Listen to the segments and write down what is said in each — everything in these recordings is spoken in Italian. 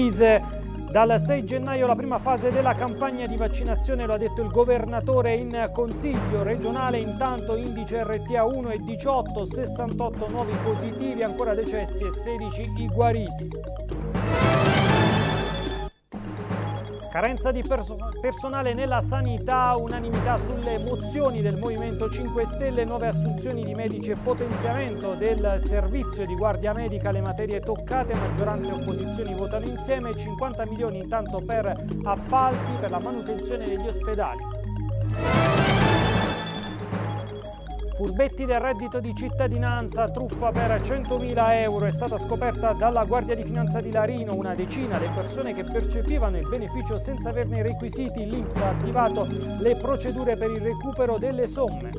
Pise. Dal 6 gennaio la prima fase della campagna di vaccinazione, lo ha detto il governatore in consiglio regionale, intanto indice RTA 1 e 18, 68 nuovi positivi, ancora decessi e 16 i guariti. Carenza di perso personale nella sanità, unanimità sulle mozioni del Movimento 5 Stelle, nuove assunzioni di medici e potenziamento del servizio di guardia medica, le materie toccate, maggioranza e opposizioni votano insieme, 50 milioni intanto per appalti per la manutenzione degli ospedali. Furbetti del reddito di cittadinanza, truffa per 100.000 euro, è stata scoperta dalla Guardia di Finanza di Larino. Una decina le persone che percepivano il beneficio senza averne i requisiti. L'Inps ha attivato le procedure per il recupero delle somme.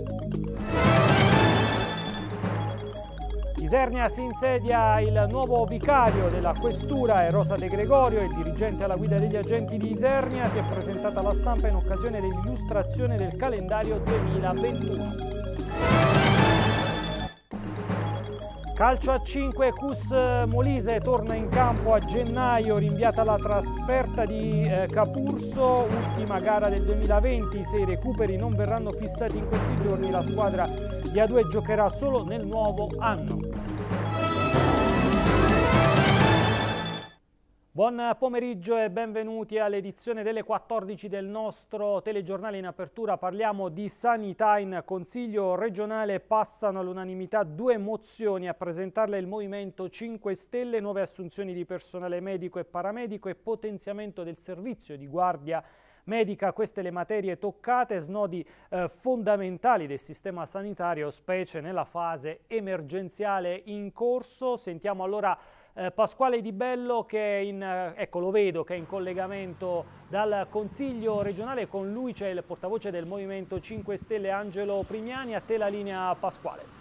Isernia si insedia il nuovo vicario della questura, è Rosa De Gregorio, il dirigente alla guida degli agenti di Isernia, si è presentata alla stampa in occasione dell'illustrazione del calendario 2021. Calcio a 5, Cus eh, Molise torna in campo a gennaio, rinviata la trasferta di eh, Capurso, ultima gara del 2020, se i recuperi non verranno fissati in questi giorni la squadra di A2 giocherà solo nel nuovo anno. Buon pomeriggio e benvenuti all'edizione delle 14 del nostro telegiornale in apertura. Parliamo di sanità in Consiglio regionale. Passano all'unanimità due mozioni a presentarle il Movimento 5 Stelle, nuove assunzioni di personale medico e paramedico e potenziamento del servizio di guardia medica, queste le materie toccate, snodi eh, fondamentali del sistema sanitario, specie nella fase emergenziale in corso. Sentiamo allora eh, Pasquale Di Bello che è in, eh, ecco, lo vedo, che è in collegamento dal Consiglio regionale, con lui c'è il portavoce del Movimento 5 Stelle Angelo Primiani, a te la linea Pasquale.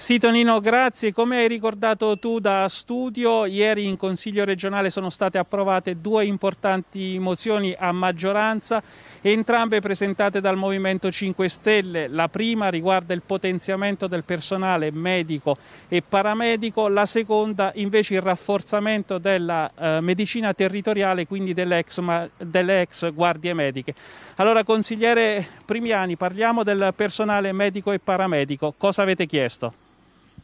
Sì Tonino, grazie. Come hai ricordato tu da studio, ieri in Consiglio regionale sono state approvate due importanti mozioni a maggioranza, entrambe presentate dal Movimento 5 Stelle. La prima riguarda il potenziamento del personale medico e paramedico, la seconda invece il rafforzamento della eh, medicina territoriale, quindi delle ex, ma, delle ex guardie mediche. Allora consigliere Primiani, parliamo del personale medico e paramedico. Cosa avete chiesto? Grazie.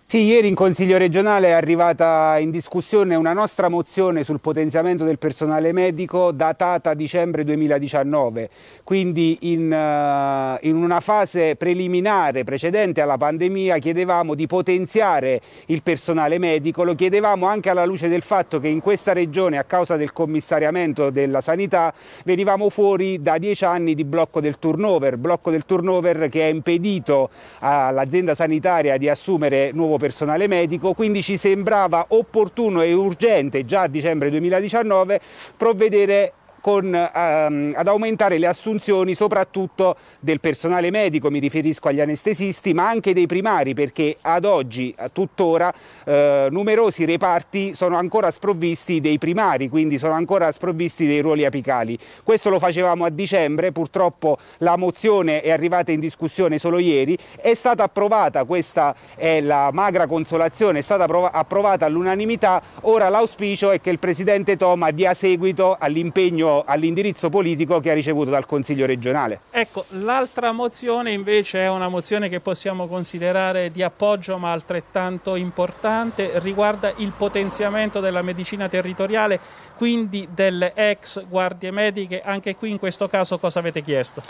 Sì, ieri in Consiglio regionale è arrivata in discussione una nostra mozione sul potenziamento del personale medico datata dicembre 2019, quindi in, uh, in, una fase preliminare precedente alla pandemia chiedevamo di potenziare il personale medico, lo chiedevamo anche alla luce del fatto che in questa regione a causa del commissariamento della sanità venivamo fuori da dieci anni di blocco del turnover, blocco del turnover che ha impedito all'azienda sanitaria di assumere nuovo nuovo personale medico, quindi ci sembrava opportuno e urgente già a dicembre 2019 provvedere con, ehm, ad aumentare le assunzioni soprattutto del personale medico, mi riferisco agli anestesisti, ma anche dei primari perché ad oggi, tuttora, eh, numerosi reparti sono ancora sprovvisti dei primari, quindi sono ancora sprovvisti dei ruoli apicali. Questo lo facevamo a dicembre, purtroppo la mozione è arrivata in discussione solo ieri, è stata approvata, questa è la magra consolazione, è stata approvata all'unanimità, ora l'auspicio è che il Presidente Toma dia seguito all'impegno all'indirizzo politico che ha ricevuto dal Consiglio regionale. Ecco, l'altra mozione invece è una mozione che possiamo considerare di appoggio ma altrettanto importante, riguarda il potenziamento della medicina territoriale quindi delle ex guardie mediche. Anche qui in questo caso cosa avete chiesto?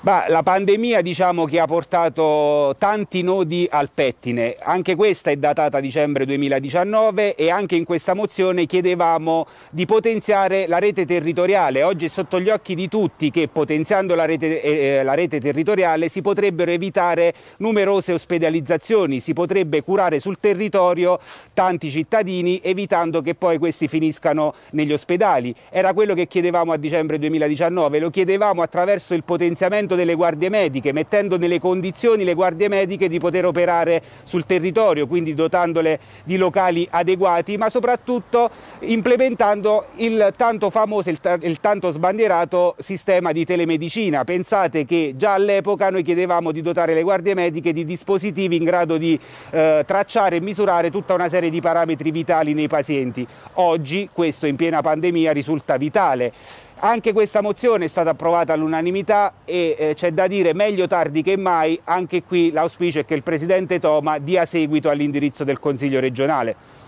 Bah, la pandemia diciamo che ha portato tanti nodi al pettine, anche questa è datata dicembre 2019 e anche in questa mozione chiedevamo di potenziare la rete territoriale. Oggi è sotto gli occhi di tutti che potenziando la rete, eh, eh la rete territoriale si potrebbero evitare numerose ospedalizzazioni, si potrebbe curare sul territorio tanti cittadini evitando che poi questi finiscano negli ospedali, era quello che chiedevamo a dicembre 2019, lo chiedevamo attraverso il potenziamento delle guardie mediche, mettendo nelle condizioni le guardie mediche di poter operare sul territorio, quindi dotandole di locali adeguati, ma soprattutto implementando il tanto famoso, il, il tanto sbandierato sistema di telemedicina. Pensate che già all'epoca noi chiedevamo di dotare le guardie mediche di dispositivi in grado di eh, tracciare e misurare tutta una serie di parametri vitali nei pazienti. Oggi questo in piena pandemia risulta vitale. Anche questa mozione è stata approvata all'unanimità e eh, c'è da dire meglio tardi che mai, anche qui l'auspicio è che il Presidente Toma dia seguito all'indirizzo del Consiglio regionale.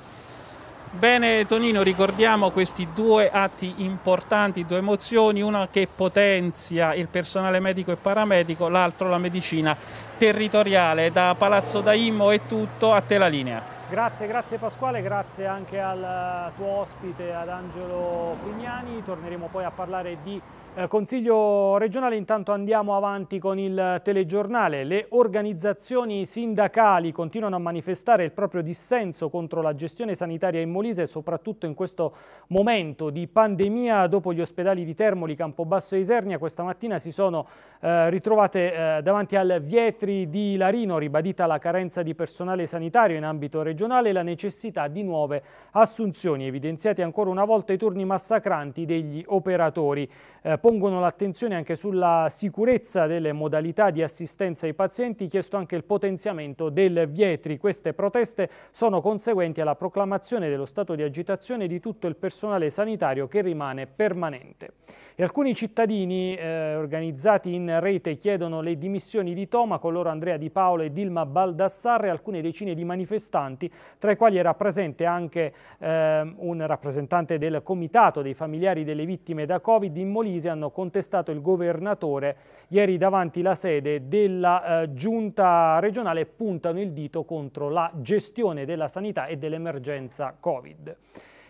Bene Tonino, ricordiamo questi due atti importanti, due mozioni, una che potenzia il personale medico e paramedico, l'altro la medicina territoriale. Da Palazzo Daimo è tutto, a te la linea. Grazie, grazie Pasquale, grazie anche al tuo ospite, ad Angelo Prignani. Torneremo poi a parlare di eh, Consiglio regionale, intanto andiamo avanti con il telegiornale. Le organizzazioni sindacali continuano a manifestare il proprio dissenso contro la gestione sanitaria in Molise, soprattutto in questo momento di pandemia dopo gli ospedali di Termoli, Campobasso e Isernia. Questa mattina si sono eh, ritrovate eh, davanti al Vietri di Larino, ribadita la carenza di personale sanitario in ambito regionale e la necessità di nuove assunzioni, evidenziati ancora una volta i turni massacranti degli operatori eh, pongono l'attenzione anche sulla sicurezza delle modalità di assistenza ai pazienti, chiesto anche il potenziamento del Vietri. Queste proteste sono conseguenti alla proclamazione dello stato di agitazione di tutto il personale sanitario che rimane permanente. E alcuni cittadini eh, organizzati in rete chiedono le dimissioni di Toma, con loro Andrea Di Paolo e Dilma Baldassarre, alcune decine di manifestanti, tra i quali era presente anche eh, un rappresentante del Comitato dei familiari delle vittime da Covid in Molise, hanno contestato il governatore ieri davanti la sede della eh, giunta regionale puntano il dito contro la gestione della sanità e dell'emergenza Covid.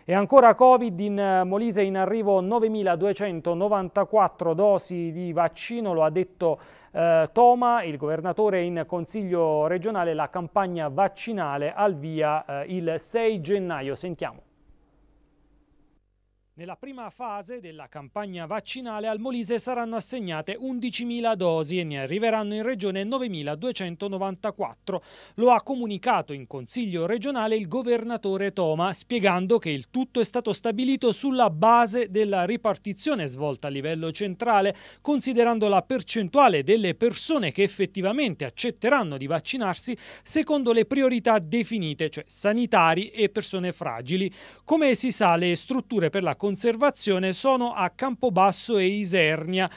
E ancora Covid in eh, Molise in arrivo 9.294 dosi di vaccino, lo ha detto eh, Toma, il governatore in consiglio regionale, la campagna vaccinale al via eh, il 6 gennaio. Sentiamo. Nella prima fase della campagna vaccinale al Molise saranno assegnate 11.000 dosi e ne arriveranno in regione 9.294. Lo ha comunicato in Consiglio regionale il governatore Toma, spiegando che il tutto è stato stabilito sulla base della ripartizione svolta a livello centrale, considerando la percentuale delle persone che effettivamente accetteranno di vaccinarsi secondo le priorità definite, cioè sanitari e persone fragili. Come si sa, le strutture per la conservazione sono a Campobasso e Isernia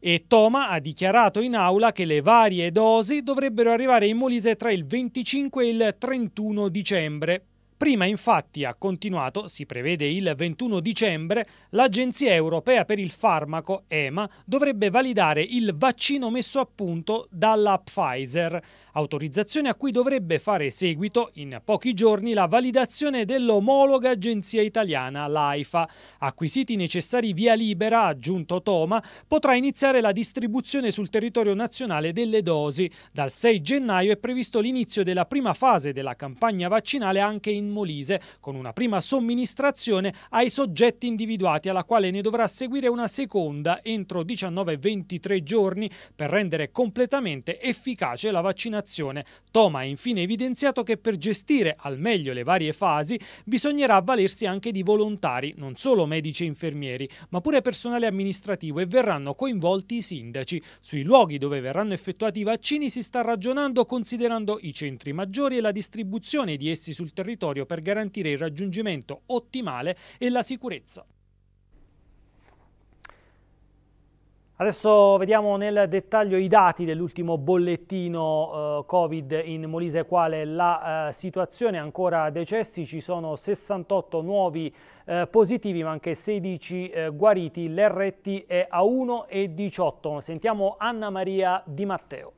e Toma ha dichiarato in aula che le varie dosi dovrebbero arrivare in Molise tra il 25 e il 31 dicembre. Prima infatti, ha continuato, si prevede il 21 dicembre, l'Agenzia Europea per il Farmaco, EMA, dovrebbe validare il vaccino messo a punto dalla Pfizer, autorizzazione a cui dovrebbe fare seguito in pochi giorni la validazione dell'omologa agenzia italiana, l'AIFA. Acquisiti i necessari via libera, aggiunto Toma, potrà iniziare la distribuzione sul territorio nazionale delle dosi. Dal 6 gennaio è previsto l'inizio della prima fase della campagna vaccinale anche in Molise, con una prima somministrazione ai soggetti individuati, alla quale ne dovrà seguire una seconda entro 19-23 giorni per rendere completamente efficace la vaccinazione. Toma ha infine evidenziato che per gestire al meglio le varie fasi bisognerà avvalersi anche di volontari, non solo medici e infermieri, ma pure personale amministrativo e verranno coinvolti i sindaci. Sui luoghi dove verranno effettuati i vaccini si sta ragionando considerando i centri maggiori e la distribuzione di essi sul territorio necessario per garantire il raggiungimento ottimale e la sicurezza. Adesso vediamo nel dettaglio i dati dell'ultimo bollettino eh, Covid in Molise, quale la eh, situazione ancora decessi, ci sono 68 nuovi eh, positivi ma anche 16 eh, guariti, l'RT è a 1,18. Sentiamo Anna Maria Di Matteo.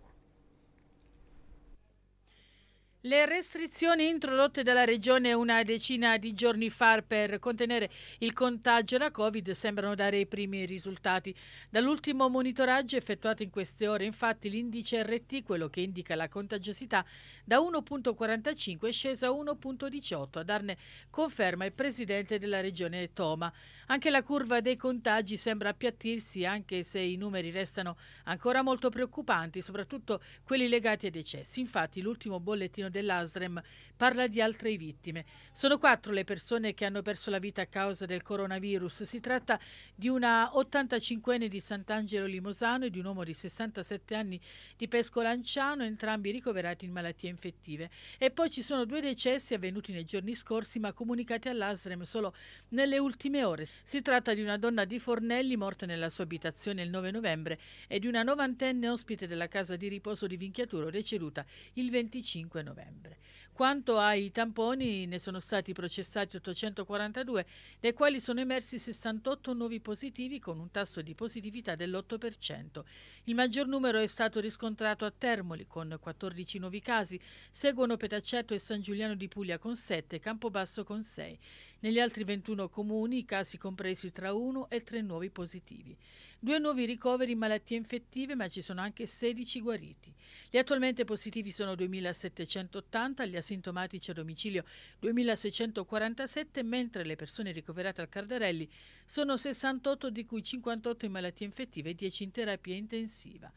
Le restrizioni introdotte dalla Regione una decina di giorni fa per contenere il contagio da Covid sembrano dare i primi risultati. Dall'ultimo monitoraggio effettuato in queste ore, infatti, l'indice RT, quello che indica la contagiosità, da 1.45 è sceso a 1.18. A darne conferma il presidente della Regione Toma. Anche la curva dei contagi sembra appiattirsi, anche se i numeri restano ancora molto preoccupanti, soprattutto quelli legati ai decessi. Infatti, l'ultimo bollettino dell'ASREM parla di altre vittime. Sono quattro le persone che hanno perso la vita a causa del coronavirus. Si tratta di una 85enne di Sant'Angelo Limosano e di un uomo di 67 anni di Pesco Lanciano, entrambi ricoverati in malattie infettive. E poi ci sono due decessi avvenuti nei giorni scorsi ma comunicati all'ASREM solo nelle ultime ore. Si tratta di una donna di Fornelli morta nella sua abitazione il 9 novembre e di una novantenne ospite della casa di riposo di Vinchiaturo deceduta il 25 novembre novembre. Quanto ai tamponi, ne sono stati processati 842, dai quali sono emersi 68 nuovi positivi con un tasso di positività dell'8%. Il maggior numero è stato riscontrato a Termoli con 14 nuovi casi, seguono Petacetto e San Giuliano di Puglia con 7, Campobasso con 6. Negli altri 21 comuni i casi compresi tra 1 e 3 nuovi positivi. Due nuovi ricoveri in malattie infettive, ma ci sono anche 16 guariti. Gli attualmente positivi sono 2.780, gli asintomatici a domicilio 2.647, mentre le persone ricoverate al Cardarelli sono 68, di cui 58 in malattie infettive e 10 in terapia intensiva.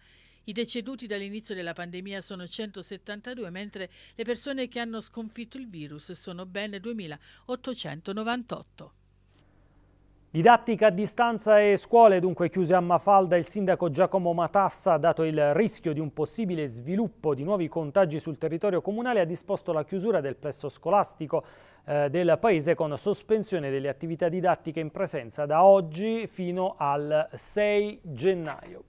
I deceduti dall'inizio della pandemia sono 172, mentre le persone che hanno sconfitto il virus sono ben 2.898. Didattica a distanza e scuole dunque chiuse a Mafalda, il sindaco Giacomo Matassa, dato il rischio di un possibile sviluppo di nuovi contagi sul territorio comunale, ha disposto la chiusura del plesso scolastico eh, del paese con sospensione delle attività didattiche in presenza da oggi fino al 6 gennaio.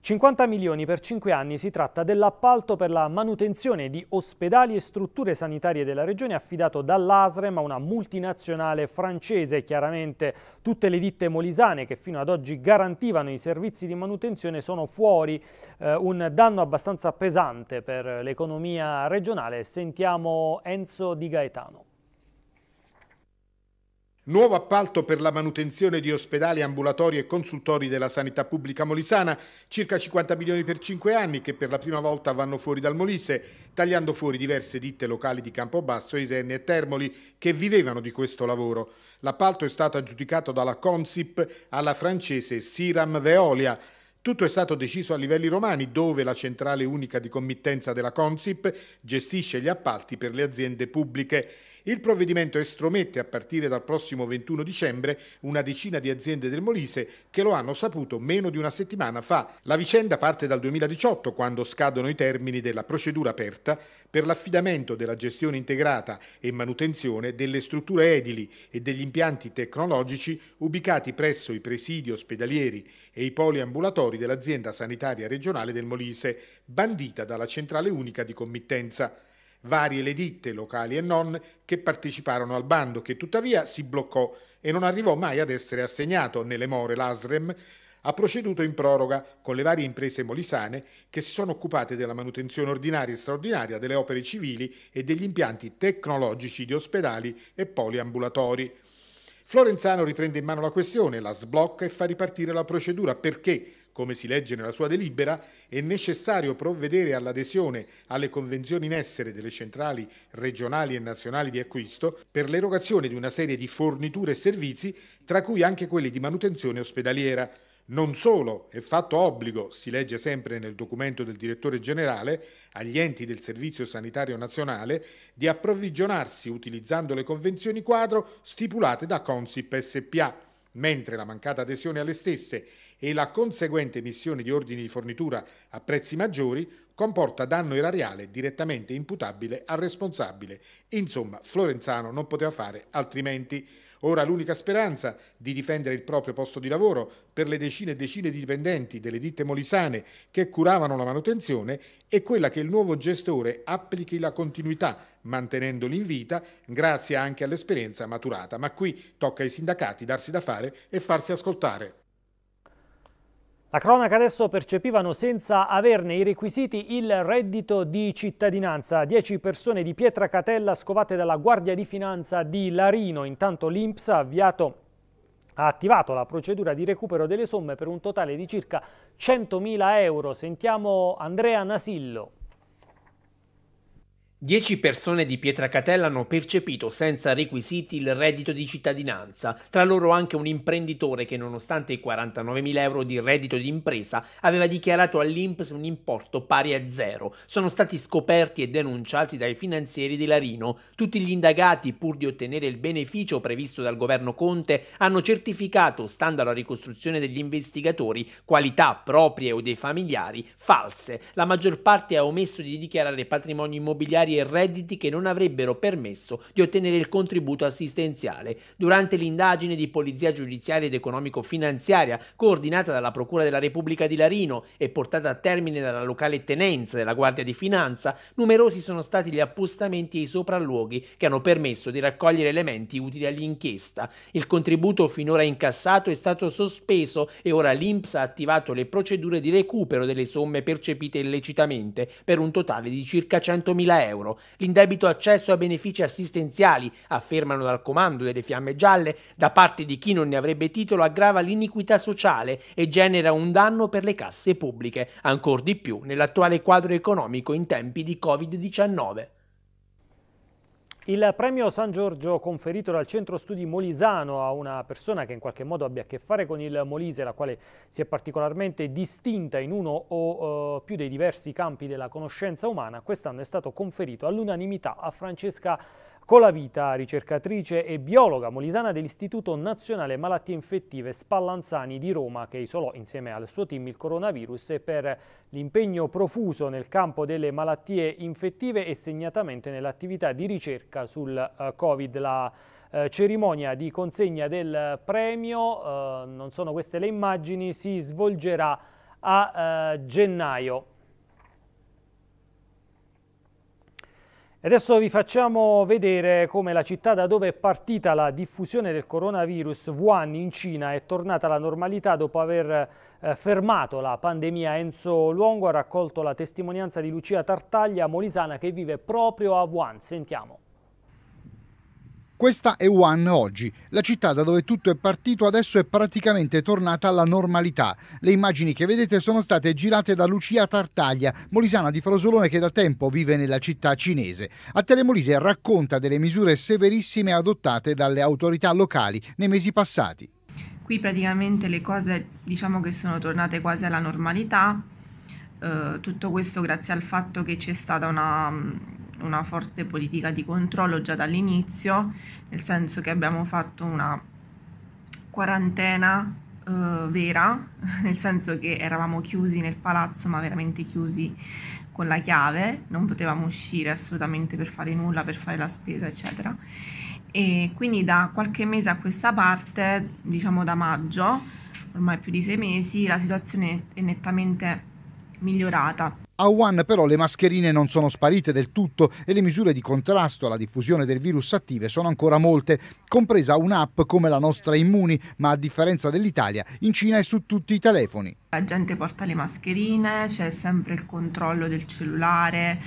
50 milioni per 5 anni si tratta dell'appalto per la manutenzione di ospedali e strutture sanitarie della regione affidato dall'ASREM a una multinazionale francese. Chiaramente tutte le ditte molisane che fino ad oggi garantivano i servizi di manutenzione sono fuori eh, un danno abbastanza pesante per l'economia regionale. Sentiamo Enzo Di Gaetano. Nuovo appalto per la manutenzione di ospedali, ambulatori e consultori della sanità pubblica molisana, circa 50 milioni per 5 anni che per la prima volta vanno fuori dal Molise, tagliando fuori diverse ditte locali di Campobasso, Isenni e Termoli che vivevano di questo lavoro. L'appalto è stato aggiudicato dalla Consip alla francese Siram Veolia. Tutto è stato deciso a livelli romani, dove la centrale unica di committenza della Consip gestisce gli appalti per le aziende pubbliche. Il provvedimento estromette a partire dal prossimo 21 dicembre una decina di aziende del Molise che lo hanno saputo meno di una settimana fa. La vicenda parte dal 2018 quando scadono i termini della procedura aperta per l'affidamento della gestione integrata e manutenzione delle strutture edili e degli impianti tecnologici ubicati presso i presidi ospedalieri e i poli ambulatori dell'azienda sanitaria regionale del Molise, bandita dalla centrale unica di committenza varie le ditte, locali e non, che parteciparono al bando, che tuttavia si bloccò e non arrivò mai ad essere assegnato. Nelle more l'ASREM ha proceduto in proroga con le varie imprese molisane che si sono occupate della manutenzione ordinaria e straordinaria delle opere civili e degli impianti tecnologici di ospedali e poliambulatori. Florenzano riprende in mano la questione, la sblocca e fa ripartire la procedura perché come si legge nella sua delibera, è necessario provvedere all'adesione alle convenzioni in essere delle centrali regionali e nazionali di acquisto per l'erogazione di una serie di forniture e servizi, tra cui anche quelli di manutenzione ospedaliera. Non solo è fatto obbligo, si legge sempre nel documento del direttore generale, agli enti del Servizio Sanitario Nazionale di approvvigionarsi utilizzando le convenzioni quadro stipulate da Consip SPA, mentre la mancata adesione alle stesse e la conseguente emissione di ordini di fornitura a prezzi maggiori comporta danno erariale direttamente imputabile al responsabile. Insomma, Florenzano non poteva fare altrimenti. Ora l'unica speranza di difendere il proprio posto di lavoro per le decine e decine di dipendenti delle ditte molisane che curavano la manutenzione è quella che il nuovo gestore applichi la continuità mantenendoli in vita grazie anche all'esperienza maturata. Ma qui tocca ai sindacati darsi da fare e farsi ascoltare. La cronaca adesso percepivano senza averne i requisiti il reddito di cittadinanza. Dieci persone di Pietracatella scovate dalla Guardia di Finanza di Larino. Intanto l'Inps ha avviato ha attivato la procedura di recupero delle somme per un totale di circa 100.000 euro. Sentiamo Andrea Nasillo. Dieci persone di Pietracatella hanno percepito senza requisiti il reddito di cittadinanza, tra loro anche un imprenditore che nonostante i 49.000 euro di reddito di impresa aveva dichiarato all'Inps un importo pari a zero. Sono stati scoperti e denunciati dai finanzieri di Larino. Tutti gli indagati, pur di ottenere il beneficio previsto dal governo Conte, hanno certificato, stando alla ricostruzione degli investigatori, qualità proprie o dei familiari false. La maggior parte ha omesso di dichiarare patrimoni immobiliari salari e redditi che non avrebbero permesso di ottenere il contributo assistenziale. Durante l'indagine di polizia giudiziaria ed economico-finanziaria coordinata dalla Procura della Repubblica di Larino e portata a termine dalla locale tenenza della Guardia di Finanza, numerosi sono stati gli appostamenti e i sopralluoghi che hanno permesso di raccogliere elementi utili all'inchiesta. Il contributo finora incassato è stato sospeso e ora l'INPS ha attivato le procedure di recupero delle somme percepite illecitamente per un totale di circa 100.000 euro euro. L'indebito accesso a benefici assistenziali, affermano dal comando delle Fiamme Gialle, da parte di chi non ne avrebbe titolo aggrava l'iniquità sociale e genera un danno per le casse pubbliche, ancor di più nell'attuale quadro economico in tempi di Covid-19. Il premio San Giorgio conferito dal centro studi Molisano a una persona che in qualche modo abbia a che fare con il Molise, la quale si è particolarmente distinta in uno o uh, più dei diversi campi della conoscenza umana, quest'anno è stato conferito all'unanimità a Francesca con la vita, ricercatrice e biologa molisana dell'Istituto Nazionale Malattie Infettive Spallanzani di Roma, che isolò insieme al suo team il coronavirus e per l'impegno profuso nel campo delle malattie infettive e segnatamente nell'attività di ricerca sul uh, Covid. La eh, cerimonia di consegna del premio, eh, non sono queste le immagini, si svolgerà a eh, gennaio. Adesso vi facciamo vedere come la città da dove è partita la diffusione del coronavirus Wuhan in Cina è tornata alla normalità dopo aver eh, fermato la pandemia. Enzo Luongo ha raccolto la testimonianza di Lucia Tartaglia, molisana che vive proprio a Wuhan. Sentiamo. Questa è Wuhan oggi. La città da dove tutto è partito adesso è praticamente tornata alla normalità. Le immagini che vedete sono state girate da Lucia Tartaglia, molisana di Frosolone che da tempo vive nella città cinese. A Telemolise racconta delle misure severissime adottate dalle autorità locali nei mesi passati. Qui praticamente le cose diciamo che sono tornate quasi alla normalità. Eh, tutto questo grazie al fatto che c'è stata una una forte politica di controllo già dall'inizio, nel senso che abbiamo fatto una quarantena eh, vera, nel senso che eravamo chiusi nel palazzo, ma veramente chiusi con la chiave, non potevamo uscire assolutamente per fare nulla, per fare la spesa, eccetera. E quindi da qualche mese a questa parte, diciamo da maggio, ormai più di sei mesi, la situazione è nettamente migliorata. A Wuhan però le mascherine non sono sparite del tutto e le misure di contrasto alla diffusione del virus attive sono ancora molte, compresa un'app come la nostra Immuni, ma a differenza dell'Italia, in Cina è su tutti i telefoni. La gente porta le mascherine, c'è sempre il controllo del cellulare,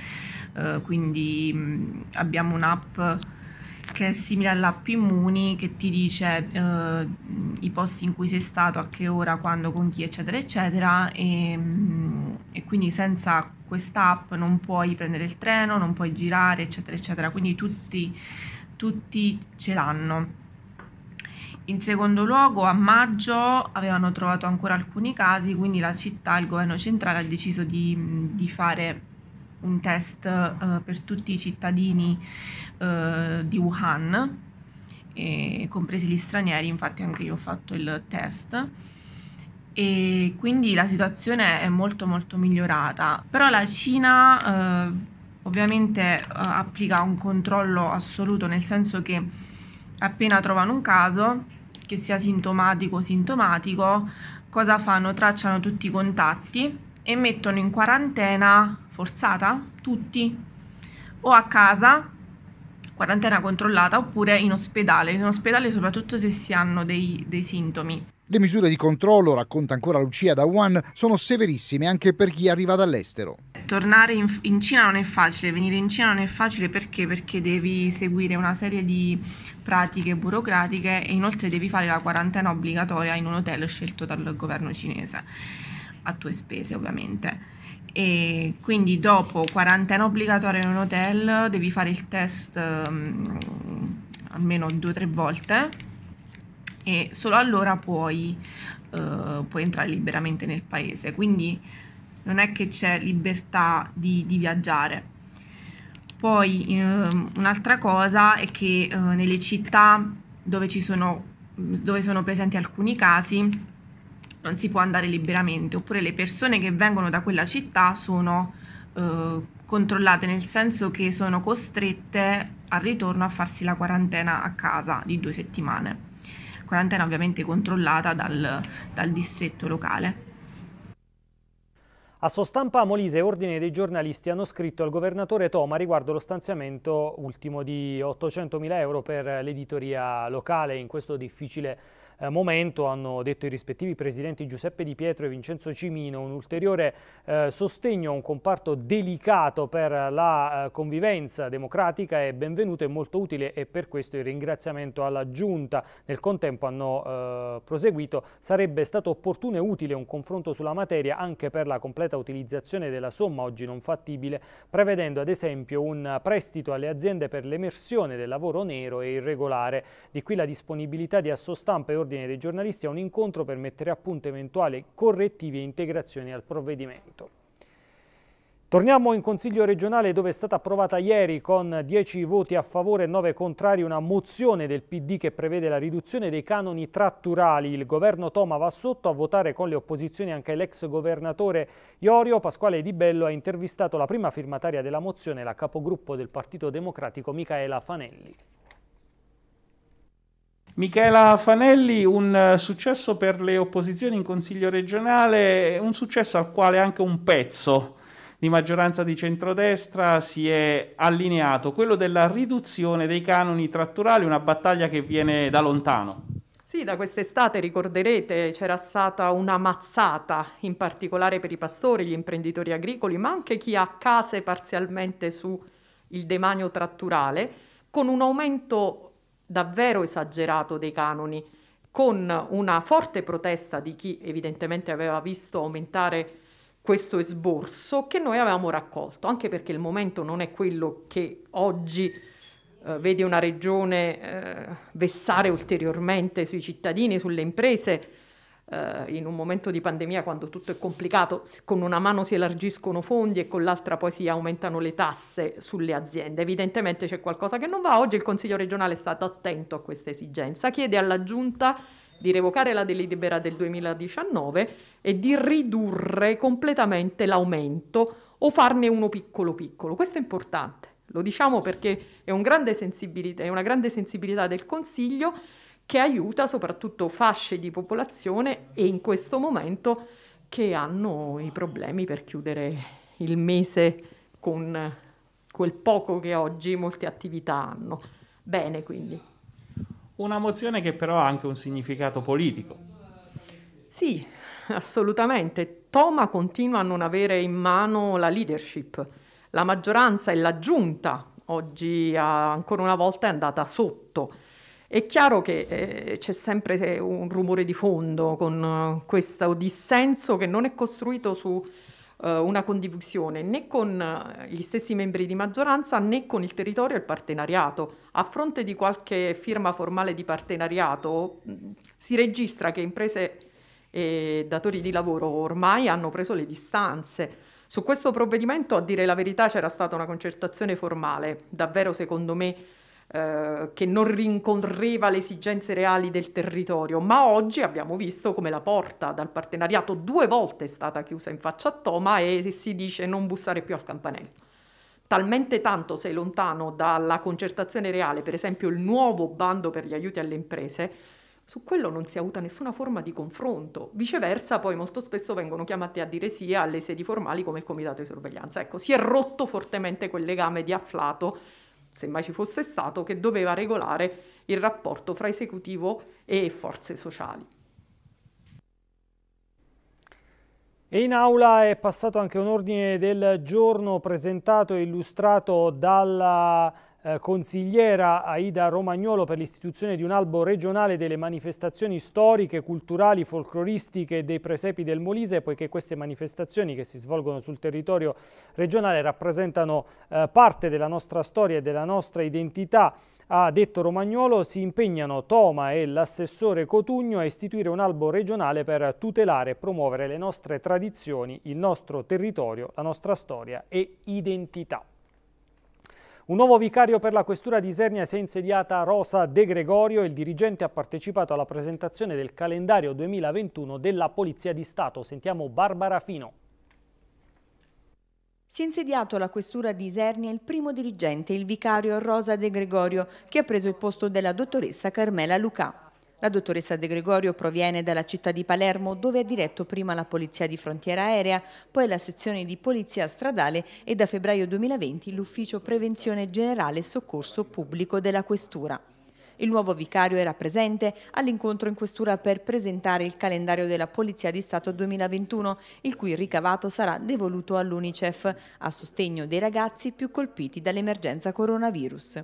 eh, quindi mm, abbiamo un'app che è simile all'app Immuni che ti dice eh, i posti in cui sei stato, a che ora, quando, con chi, eccetera, eccetera. E, mm, e quindi senza questa app non puoi prendere il treno, non puoi girare, eccetera, eccetera. Quindi tutti, tutti ce l'hanno. In secondo luogo, a maggio avevano trovato ancora alcuni casi, quindi la città, il governo centrale ha deciso di, di fare un test uh, per tutti i cittadini uh, di Wuhan, compresi gli stranieri, infatti anche io ho fatto il test. E quindi la situazione è molto molto migliorata, però la Cina uh, ovviamente applica un controllo assoluto, nel senso che appena trovano un caso, che sia sintomatico o sintomatico, cosa fanno? Tracciano tutti i contatti e mettono in quarantena forzata tutti o a casa quarantena controllata oppure in ospedale, in ospedale soprattutto se si hanno dei, dei sintomi. Le misure di controllo, racconta ancora Lucia da One, sono severissime anche per chi arriva dall'estero. Tornare in, in, Cina non è facile, venire in Cina non è facile perché? Perché devi seguire una serie di pratiche burocratiche e inoltre devi fare la quarantena obbligatoria in un hotel scelto dal governo cinese a tue spese ovviamente. E quindi dopo quarantena obbligatoria in un hotel devi fare il test um, almeno due o tre volte e solo allora puoi, uh, puoi entrare liberamente nel paese. Quindi non è che c'è libertà di, di viaggiare. Poi ehm, un'altra cosa è che eh, nelle città dove, sono, dove sono presenti alcuni casi non si può andare liberamente, oppure le persone che vengono da quella città sono eh, controllate nel senso che sono costrette al ritorno a farsi la quarantena a casa di due settimane. Quarantena ovviamente controllata dal, dal distretto locale. A stampa Molise e Ordine dei giornalisti hanno scritto al governatore Toma riguardo lo stanziamento ultimo di 800.000 euro per l'editoria locale in questo difficile eh, momento hanno detto i rispettivi presidenti Giuseppe Di Pietro e Vincenzo Cimino, un ulteriore eh, sostegno a un comparto delicato per la eh, convivenza democratica è benvenuto e molto utile e per questo il ringraziamento alla Giunta. Nel contempo hanno eh, proseguito, sarebbe stato opportuno e utile un confronto sulla materia anche per la completa utilizzazione della somma oggi non fattibile, prevedendo ad esempio un prestito alle aziende per l'emersione del lavoro nero e irregolare. Di qui la disponibilità di assostampa e ordine dell'Ordine dei giornalisti a un incontro per mettere a punto eventuali correttivi e integrazioni al provvedimento. Torniamo in Consiglio regionale dove è stata approvata ieri con 10 voti a favore e 9 contrari una mozione del PD che prevede la riduzione dei canoni tratturali. Il governo Toma va sotto a votare con le opposizioni anche l'ex governatore Iorio. Pasquale Di Bello ha intervistato la prima firmataria della mozione, la capogruppo del Partito Democratico Micaela Fanelli. Michela Fanelli, un eh, successo per le opposizioni in Consiglio regionale, un successo al quale anche un pezzo di maggioranza di centrodestra si è allineato, quello della riduzione dei canoni tratturali, una battaglia che viene da lontano. Sì, da quest'estate ricorderete c'era stata una mazzata, in particolare per i pastori, gli imprenditori agricoli, ma anche chi ha case parzialmente sul demanio tratturale, con un aumento davvero esagerato dei canoni, con una forte protesta di chi evidentemente aveva visto aumentare questo esborso che noi avevamo raccolto, anche perché il momento non è quello che oggi eh, vede una regione eh, vessare ulteriormente sui cittadini, sulle imprese, eh, in un momento di pandemia quando tutto è complicato, con una mano si elargiscono fondi e con l'altra poi si aumentano le tasse sulle aziende. Evidentemente c'è qualcosa che non va. Oggi il Consiglio regionale è stato attento a questa esigenza, chiede alla Giunta di revocare la delibera del 2019 e di ridurre completamente l'aumento o farne uno piccolo piccolo. Questo è importante, lo diciamo perché è, un grande è una grande sensibilità del Consiglio che aiuta soprattutto fasce di popolazione e in questo momento che hanno i problemi per chiudere il mese con quel poco che oggi molte attività hanno. Bene, quindi. Una mozione che però ha anche un significato politico. Sì, assolutamente. Toma continua a non avere in mano la leadership. La maggioranza e la giunta oggi ancora una volta è andata sotto è chiaro che eh, c'è sempre eh, un rumore di fondo con uh, questo dissenso che non è costruito su uh, una condivisione né con gli stessi membri di maggioranza né con il territorio e il partenariato. A fronte di qualche firma formale di partenariato mh, mm, si registra che imprese e datori di lavoro ormai hanno preso le distanze. Su questo provvedimento, a dire la verità, c'era stata una concertazione formale, davvero secondo me eh, che non rincorreva le esigenze reali del territorio, ma oggi abbiamo visto come la porta dal partenariato due volte è stata chiusa in faccia a Toma e si dice non bussare più al campanello talmente tanto sei lontano dalla concertazione reale, per esempio il nuovo bando per gli aiuti alle imprese, su quello non si è avuta nessuna forma di confronto. Viceversa, poi molto spesso vengono chiamati a dire sì alle sedi formali come il comitato di sorveglianza. Ecco, si è rotto fortemente quel legame di afflato semmai ci fosse stato, che doveva regolare il rapporto fra esecutivo e forze sociali. E in aula è passato anche un ordine del giorno presentato e illustrato dalla eh, consigliera Aida Romagnolo per l'istituzione di un albo regionale delle manifestazioni storiche, culturali, folcloristiche dei presepi del Molise, poiché queste manifestazioni che si svolgono sul territorio regionale rappresentano eh, parte della nostra storia e della nostra identità ha detto Romagnolo, si impegnano Toma e l'assessore Cotugno a istituire un albo regionale per tutelare e promuovere le nostre tradizioni, il nostro territorio, la nostra storia e identità. Un nuovo vicario per la questura di Isernia si è insediata Rosa De Gregorio il dirigente ha partecipato alla presentazione del calendario 2021 della Polizia di Stato. Sentiamo Barbara Fino. Si è insediato alla questura di Isernia il primo dirigente, il vicario Rosa De Gregorio, che ha preso il posto della dottoressa Carmela Lucà. La dottoressa De Gregorio proviene dalla città di Palermo dove ha diretto prima la Polizia di Frontiera Aerea, poi la sezione di Polizia Stradale e da febbraio 2020 l'Ufficio Prevenzione Generale e Soccorso Pubblico della Questura. Il nuovo vicario era presente all'incontro in questura per presentare il calendario della Polizia di Stato 2021, il cui ricavato sarà devoluto all'UNICEF a sostegno dei ragazzi più colpiti dall'emergenza coronavirus.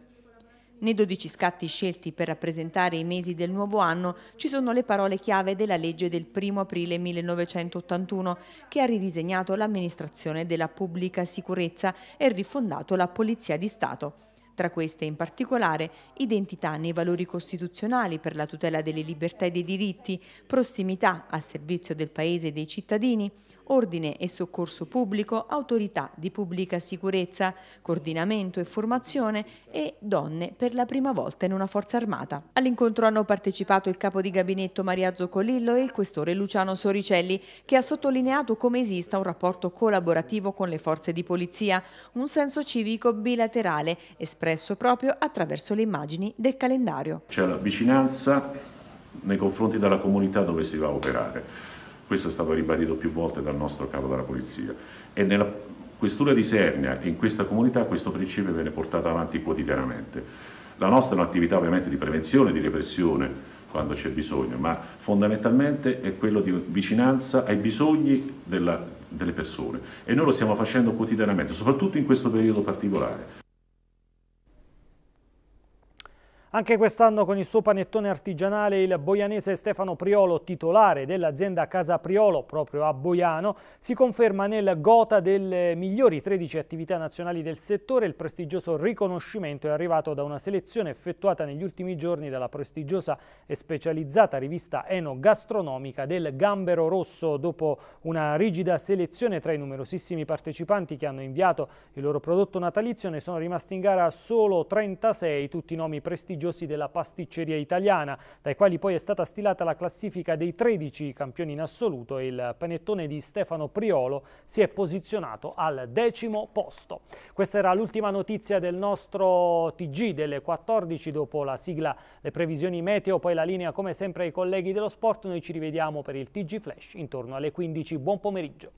Nei 12 scatti scelti per rappresentare i mesi del nuovo anno ci sono le parole chiave della legge del 1 aprile 1981 che ha ridisegnato l'amministrazione della pubblica sicurezza e rifondato la Polizia di Stato. Tra queste in particolare identità nei valori costituzionali per la tutela delle libertà e dei diritti, prossimità al servizio del Paese e dei cittadini, ordine e soccorso pubblico, autorità di pubblica sicurezza, coordinamento e formazione e donne per la prima volta in una forza armata. All'incontro hanno partecipato il capo di gabinetto Maria Zoccolillo e il questore Luciano Soricelli, che ha sottolineato come esista un rapporto collaborativo con le forze di polizia, un senso civico bilaterale espresso proprio attraverso le immagini del calendario. C'è la vicinanza nei confronti della comunità dove si va a operare questo è stato ribadito più volte dal nostro capo della Polizia. E nella questura di Sernia e in questa comunità questo principio viene portato avanti quotidianamente. La nostra è un'attività ovviamente di prevenzione, di repressione quando c'è bisogno, ma fondamentalmente è quello di vicinanza ai bisogni della, delle persone e noi lo stiamo facendo quotidianamente, soprattutto in questo periodo particolare. Anche quest'anno con il suo panettone artigianale il boianese Stefano Priolo, titolare dell'azienda Casa Priolo proprio a Boiano, si conferma nel gota delle migliori 13 attività nazionali del settore. Il prestigioso riconoscimento è arrivato da una selezione effettuata negli ultimi giorni dalla prestigiosa e specializzata rivista enogastronomica del Gambero Rosso dopo una rigida selezione tra i numerosissimi partecipanti che hanno inviato il loro prodotto natalizio ne sono rimasti in gara solo 36, tutti nomi prestigiosi prestigiosi della pasticceria italiana, dai quali poi è stata stilata la classifica dei 13 campioni in assoluto e il panettone di Stefano Priolo si è posizionato al decimo posto. Questa era l'ultima notizia del nostro TG delle 14 dopo la sigla Le previsioni meteo, poi la linea come sempre ai colleghi dello sport, noi ci rivediamo per il TG Flash intorno alle 15. Buon pomeriggio.